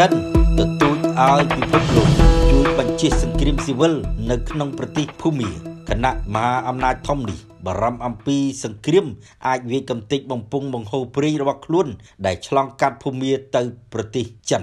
ចិនទទូចឲ្យពិភពលោកជួយបញ្ជាសង្គ្រាមស៊ីវិលនៅក្នុងប្រទេសភូមាគណៈមហាអំណាចធំនេះបារម្ភអំពីសង្គ្រាមអាចវាយកំទេចបំពង់បង្ហូរព្រៃរបស់ខ្លួន ដែលឆ្លងកាត់ភូមាទៅប្រទេសចិន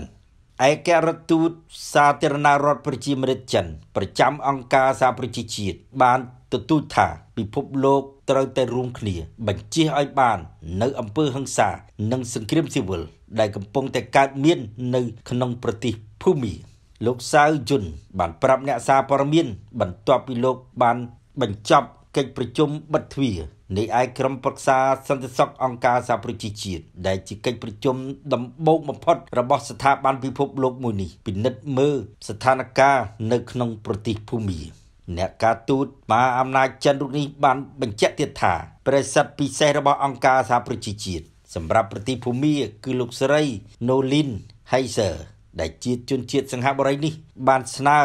ឯករដ្ឋទូតសាធារណរដ្ឋប្រជាមានិតចិនប្រចាំអង្គការសហប្រជាជាតិបានទទូចថា ពិភពលោកត្រូវតែរួមគ្នាបញ្ជាឲ្យបាននៅអំពើហិង្សានិងសង្គ្រាមស៊ីវិលដែលកំពុងតែកើតមាននៅក្នុងប្រទេសភូមាលោកសាវយុនបានប្រាប់អ្នកសារព័ត៌មាន បន្ទាប់ពីលោកបានបញ្ចប់កិច្ចប្រជុំបិទទ្វារនៃឯកក្រុមប្រឹក្សាសន្តិសុខអង្គការសហប្រជាជាតិដែលជាកិច្ចប្រជុំដំបូងបំផុតរបស់ស្ថាប័នពិភពលោកមួយនេះពិនិត្យមើលស្ថានភាពនៅក្នុងប្រទេសភូមាអ្នកការទូតមហាអំណាចចិនរូបនេះបានបញ្ជាក់ទៀតថា ប្រសិទ្ធពិសេសរបស់អង្គការសហប្រជាជាតិសម្រាប់ប្រតិភូមិគឺលោកស្រី Nolin Heiser ដែលជាជនជាតិសង្ហបុរីនេះបានស្នើ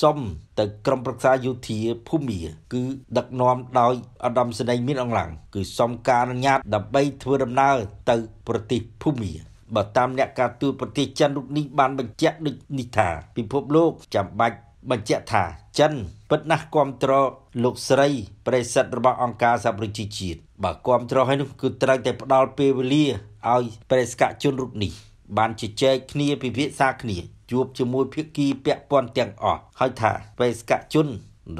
សុំទៅក្រមប្រឹក្សាយោធាភូមិគឺដឹកនាំដោយឧត្តមសេនីយ៍មានអង្លាំងគឺសុំការអនុញ្ញាតដើម្បីធ្វើដំណើរទៅ ប្រទេសភូមិបើតាមអ្នកការទូតប្រទេសចិនរូបនេះបានបញ្ជាក់ដូចនេះថាពិភពលោកចាំបាច់បញ្ជាក់ថាចិនពិតណាស់គ្រប់ត្រលោកស្រី ប្រិសិទ្ធរបស់អង្គការសហប្រជាជាតិបើគ្រប់ត្រហើយនោះគឺត្រូវតែផ្ដល់ពេលវេលាឲ្យប្រិសកជនរូបនេះ បានជជែកគ្នាពិភាក្សាគ្នា ជួបជាមួយភាគីពាក់ព័ន្ធទាំងអស់ហើយថាប្រិសកជន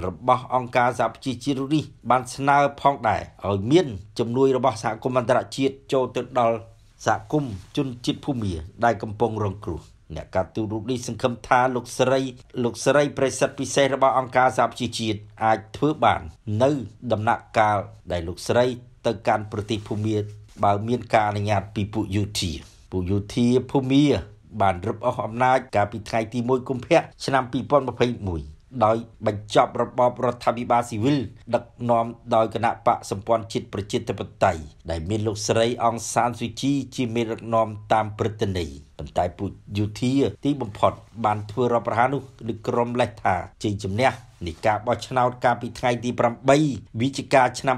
របស់អង្គការសហប្រជាជាតិនេះបានស្នើ ផងដែរឲ្យមានជំនួយរបស់សហគមន៍អន្តរជាតិចូលទៅដល់សហគមន៍ជនជាតិភូមា ដែលកំពុងរងគ្រោះអ្នកកាត់ទូរូបនេះសង្ឃឹមថាលោកស្រីលោកស្រីប្រិសិទ្ធពិសេសរបស់អង្គការសហប្រជាជាតិអាចធ្វើបាននៅដំណាក់កាលដែលលោកស្រីទៅកាន់ប្រទេសភូមាបើមានការអនុញ្ញាតពីពួកយោធាពួកយោធាភូមាបានរឹបអូសអំណាចកាលពីថ្ងៃទី1កុម្ភៈឆ្នាំ2021ដោយបញ្ចប់របបរដ្ឋាភិបាលស៊ីវិលដឹកនាំដោយគណៈបកសម្ព័ន្ធជាតិប្រជាធិបតេយ្យដែលមានលោកស្រីអង្សានស៊ូជីជាមេដឹកនាំតាមប្រតិនិយប៉ុន្តែពូយុធា ទីបំផុតបានធ្វើរដ្ឋប្រហារនោះលើក្រុមលេសថាជ័យជំនះនៃការបោះឆ្នោតកាលពីថ្ងៃទី8វិច្ឆិកាឆ្នាំ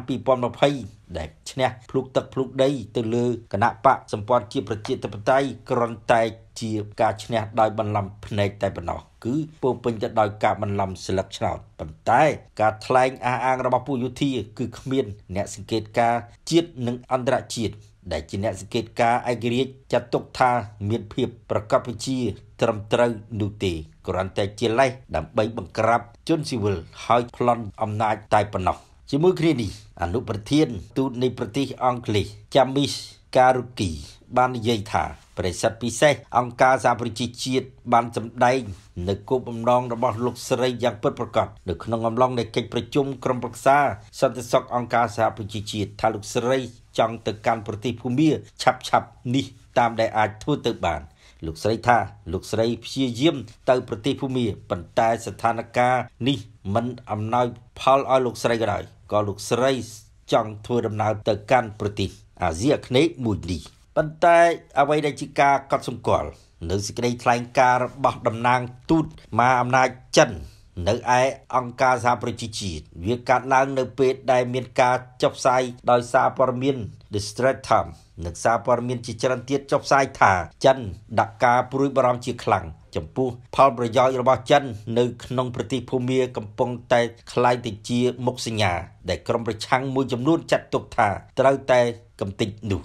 2020ដែលឈ្នះភ្លុកទឹកភ្លុកដី ទៅលើគណៈបកសម្ព័ន្ធជាប្រជាធិបតេយ្យក្រន់តែជាការឈ្នះដោយបន្លំភ្នែកតែប៉ុណ្ណោះគឺពោពេញទៅដោយការបន្លំស្លឹកឆ្នោតប៉ុន្តែការថ្លែងអះអាងរបស់ពូយុធាគឺគ្មានអ្នកសង្កេតការជាតិនិងអន្តរជាតិដែលជាអ្នកសង្កេតការឯករាជ្យចាត់ទុក ថា មានភាព ប្រកបវិជ្ជាត្រឹមត្រូវនោះទេគ្រាន់តែជាលេសដើម្បីបង្ក្រាបជនស៊ីវិលហើយប្លន់អំណាចតែប៉ុណ្ណោះជាមួយគ្នានេះអនុប្រធានទូតនៃ ប្រទេសអង់គ្លេសចាមីសការ៉ូគីបាននិយាយថាប្រិសិទ្ធពិសេសអង្គការសហប្រជាជាតិបានសម្ដែងនៅគោលបំណងរបស់លោកស្រីយ៉ាងពិតប្រាកដនៅក្នុងអំឡុងនៃកិច្ចប្រជុំក្រុមប្រឹក្សាសន្តិសុខអង្គការសហប្រជាជាតិថាលោកស្រីចង់ទៅកាន់ប្រទេសភូមាឆាប់ឆាប់នេះតាមដែលអាចធ្វើទៅបាន លោកស្រីថាលោកស្រីព្យាយាមទៅប្រទេសភូមា ប៉ុន្តែស្ថានភាពនេះមិនអំណោយផលឲ្យលោកស្រីក៏ដោយក៏លោកស្រីចង់ធ្វើដំណើរទៅកាន់ប្រទេសអាស៊ីអាគ្នេយ៍មួយនេះប៉ុន្តែអ្វីដែលជាការកត់សម្គាល់នៅសេចក្តីថ្លែងការណ៍របស់តំណាងទូតមហាអំណាចចិននៅឯអង្គការសហប្រជាជាតិវាកាត់ឡើងនៅពេលដែលមានការចុះផ្សាយដោយសារព័ត៌មាន The Straits Times និងសារព័ត៌មានជាច្រើនទៀតចុះផ្សាយថាចិនដាក់ការព្រួយបារម្ភជាខ្លាំងចំពោះផលប្រយោជន៍របស់ចិននៅក្នុងប្រទេសភូមាកំពុងតែคล้ายទៅជាមុខសញ្ញាដែលក្រុមប្រឆាំងមួយចំនួនចាត់ទុកថា ត្រូវតែកំទេចនោះ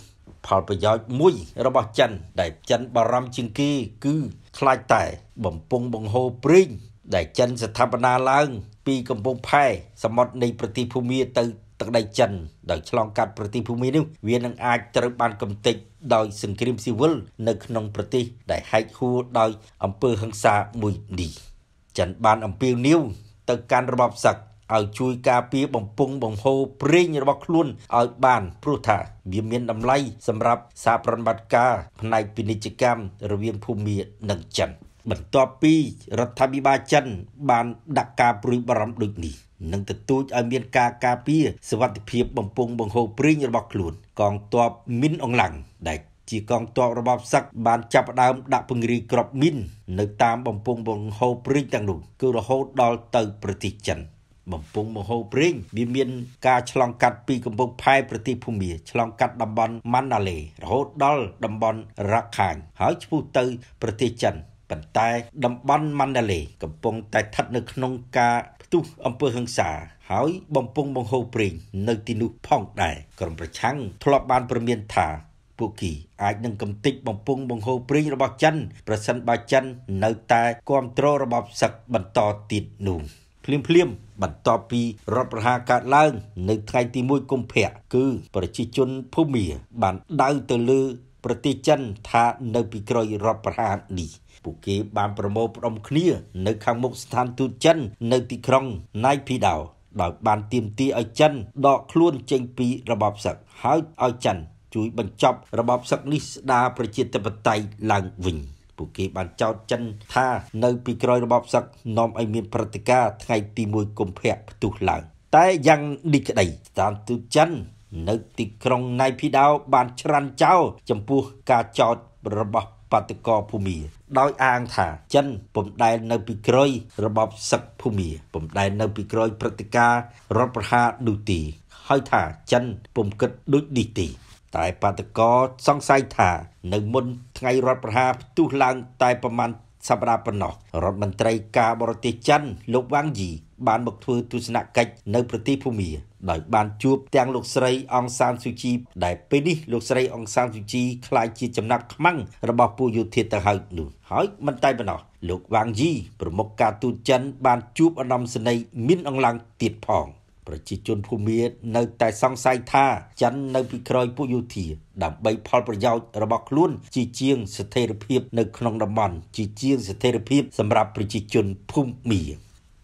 ផលប្រយោជន៍មួយរបស់ចិនដែលចិនបារម្ភជាងគេគឺខ្លាចតែបំពង់បង្ហូរប្រេងដែលចិនស្ថាបនាឡើងពីកំពង់ផែសមុទ្រនៃប្រទេសភូមាទៅទឹកដីចិនដោយឆ្លងកាត់ប្រទេសភូមានេះវានឹងអាចត្រូវបានកំទេចដោយសង្គ្រាមស៊ីវិលនៅក្នុងប្រទេសដែលហែកហួរដោយអំពើហិង្សាមួយនេះចិនបានអំពាវនាវទៅកាន់របបសឹកឲ្យជួយការពារបំពង់បង្ហូរប្រេងរបស់ខ្លួនឲ្យបានព្រោះថាវាមានតម្លៃសម្រាប់សារប្រតិបត្តិការផ្នែកពាណិជ្ជកម្មរវាងភូមានិងចិនបន្ទាប់ពីរដ្ឋាភិបាលចិនបានដាក់ការព្រួយបារម្ភដូចនេះនឹងទទូចឲ្យមានការការពារសวัสดิភាពបំពង់បង្ហូរប្រេងរបស់ខ្លួន កងទ័ពមីនអងឡាំងដែលជាកងទ័ពរបបសឹកបានចាប់ផ្ដើមដាក់ពង្រាយក្របមីននៅតាមបំពង់បង្ហូរប្រេងទាំងនោះគឺរហូតដល់ទៅប្រទេសចិនបំពង់មហោប្រេងវាមានការឆ្លងកាត់ពីកំពង់ផែប្រទេសភូមា ឆ្លងកាត់តំបន់ម៉ាន់ណាឡេរហូតដល់តំបន់រ៉ាខាញហើយឆ្ពោះទៅ ប្រទេសចិនប៉ុន្តែតំបន់ម៉ាន់ណាឡេកំពុងតែស្ថិតនៅក្នុងការផ្ទុះអំពើហិង្សា ហើយបំពង់បង្ហូរប្រេងនៅទីនោះផងដែរក្រុមប្រឆាំង ធ្លាប់បានព្រមានថាពួកគេអាចនឹងកំទេចបំពង់បង្ហូរប្រេងរបស់ចិនប្រសិនបើចិននៅតែគ្រប់គ្រងរបបសឹកបន្តទៀតនោះភ្លាមភ្លាមបន្ទាប់ពីរដ្ឋប្រហារកើតឡើង នៅថ្ងៃទី1កុម្ភៈគឺ ប្រជាជនភូមា បានដៅទៅលើ ប្រទេសចិនថានៅពីក្រោយរដ្ឋប្រហារនេះ ពួកគេបានប្រមូលផ្ដុំគ្នានៅខាងមុខស្ថានទូតចិន នៅទីក្រុងណៃភីដាវដោយបានទាមទារឲ្យចិនដកខ្លួនចេញពីរបបសឹកហើយឲ្យចិន ជួយបញ្ចប់របបសឹកនេះស្ដារប្រជាធិបតេយ្យឡើងវិញ។ពួកគេបានចោទចិនថានៅពីក្រោយរបបសឹកនាំឲ្យមានព្រឹត្តិការណ៍ថ្ងៃទី1កុម្ភៈផ្ទុះឡើង តែយ៉ាងនេះក្តីស្ថានទូតចិន នៅទីក្រុងណៃភីដាវបានច្រានចោលចំពោះការចោទរបស់បាតកោភូមាដោយអាងថាចិនពំដែននៅពីក្រោយរបបសឹកភូមាពំដែននៅពីក្រោយព្រឹត្តិការណ៍រដ្ឋប្រហារដូចទីហើយថាចិនពំគិតដូចនេះទីតែបាតកោសង្ស័យថានៅមុនថ្ងៃរដ្ឋប្រហារផ្ទុះឡើងតែប្រមាណសប្តាហ៍ប៉ុណ្ណោះរដ្ឋមន្ត្រីការបរទេសចិន លោកវ៉ាងយីបានមកធ្វើទស្សនកិច្ចនៅប្រទេសភូមាដោយបានជួបទាំងលោកស្រីអង្សានស៊ូជីដែលពេលនេះលោកស្រីអង្សានស៊ូជីក្លាយជាចំណាប់ខ្មាំងរបស់ពួកយោធាទៅហើយនោះហើយមិនតែប៉ុណ្ណោះលោកវ៉ាងយីប្រមុខការទូតចិនបានជួបអនុមសេនីយ៍មានអង្លាំងទៀតផងប្រជាជនភូមានៅតែសង្ស័យថាចិននៅពីក្រោយពួកយោធាដើម្បីផលប្រយោជន៍របស់ខ្លួនជាជាងស្ថិរភាពនៅក្នុងតំបន់ជាជាងស្ថិរភាពសម្រាប់ប្រជាជនភូមា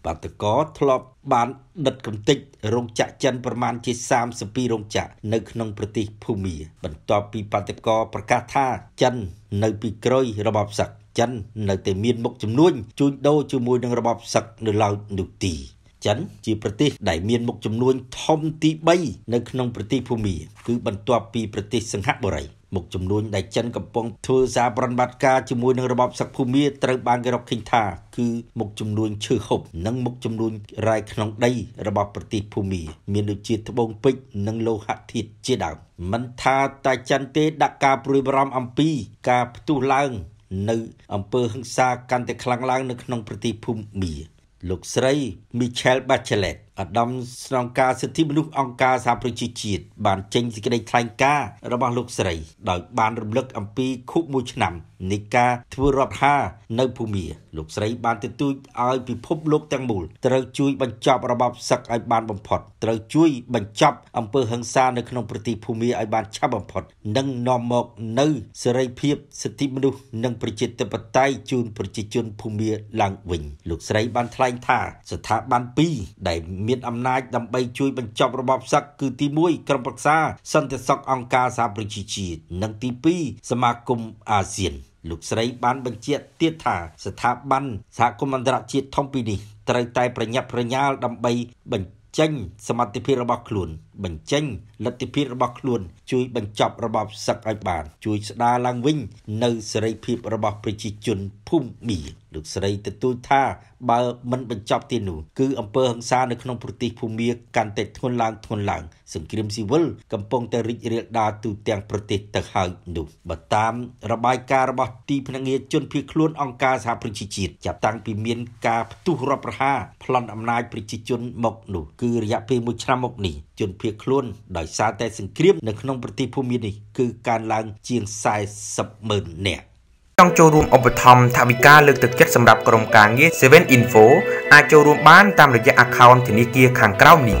បាតកោធ្លាប់បានដិតកំតិចរោងចក្រចិនប្រមាណជា32រោងចក្រនៅក្នុងប្រទេសភូមាបន្ទាប់ពីបាតកោប្រកាសថាចិននៅពីក្រោយរបបសឹកចិននៅតែមានមុខចំនួនជួញដូរជាមួយនឹងរបបសឹកនៅឡើយនោះទីចិនជាប្រទេសដែលមានមុខចំនួនធំទី3នៅក្នុងប្រទេសភូមាគឺបន្ទាប់ពីប្រទេសសង្ហបុរីមុខចំនួនដែលចិនកំពុងធ្វើសារប្រតិបត្តិការជាមួយនឹងរបបសឹកភូមាត្រូវបានគេរកឃើញថាគឺមុខចំនួនឈើហូបនិងមុខចំនួនរ៉ែក្នុងដីរបស់ប្រទេសភូមាមានដូចជាត្បូងពេជ្រនិងលោហៈធាតុជាដើមមិនថាតែចិនទេដាក់ការព្រួយបារម្ភអំពីការផ្ទុះឡើងនៅអំពើហឹង្សាកាន់តែខ្លាំងឡើងនៅក្នុងប្រទេសភូមាលោកស្រី Michelle Bachelet អាដាមស្នងការសិទ្ធិមនុស្សអង្គការសហប្រជាជាតិបានចេញសេចក្តីថ្លែងការណ៍របស់លោកស្រី ដោយបានរំលឹកអំពីខូបមួយឆ្នាំនៃការធ្វើរដ្ឋានៅភូមាលោកស្រីបានទទូចឲ្យពិភពលោកទាំងមូលត្រូវជួយបញ្ចប់របបសឹកឲ្យបានបំផុត ត្រូវជួយបញ្ចប់អំពើហិង្សានៅក្នុងប្រទេសភូមាឲ្យបានឆាប់បំផុតនិងនាំមកនៅសេរីភាពសិទ្ធិមនុស្សនិងប្រជាធិបតេយ្យជូនប្រជាជនភូមាឡើងវិញលោកស្រីបានថ្លែងថា ស្ថាប័នពីរដែលមានអំណាចដើម្បីជួយបញ្ចប់របបសឹកគឺទី1ក្រុមប្រឹក្សាសន្តិសុខអង្គការសហប្រជាជាតិនិងទី2សមាគមអាស៊ានលោកស្រីបានបញ្ជាក់ទៀតថាស្ថាប័នសហគមន៍អន្តរជាតិធំពីរនេះ ត្រូវតែប្រញាប់ប្រញាល់ដើម្បី បញ្ចេញ សមត្ថភាពរបស់ខ្លួនបញ្ចេញលទ្ធភាពរបស់ខ្លួន ជួយបញ្ចប់របបសឹកឲ្យបាន ជួយ ស្ដារឡើងវិញនៅសេរីភាពរបស់ប្រជាជនភូមិលោកស្រីទទូចថាបើ មិនបញ្ចប់ទីនោះគឺអំពើហិង្សានៅក្នុងប្រទេសភូមាកាន់តែធ្ងន់ឡើងធ្ងន់ឡើងសង្គ្រាមស៊ីវិលកំពុងតែរីករាលដាលទូទាំងប្រទេសទៅហើយនោះបើតាមរបាយការណ៍របស់ទីភ្នាក់ងារជនភៀសខ្លួនអង្គការសហប្រជាជាតិចាប់តាំងពីមាន ការផ្ទុះរដ្ឋប្រហារប្លន់អំណាចប្រជាជនមកនោះគឺរយៈពេល1ឆ្នាំមកនេះជនភៀសខ្លួនដោយសារតែសង្គ្រាមនៅក្នុងប្រទេសភូមានេះគឺកើនឡើងជាង40ម៉ឺននាក់ចង់ចូលរួមឧបត្ថម្ភថវិកាលើកទឹកចិត្តសម្រាប់ក្រុមការងារ7 Info អាចចូលរួមបានតាមរយៈ account ធនាគារខាងក្រោមនេះ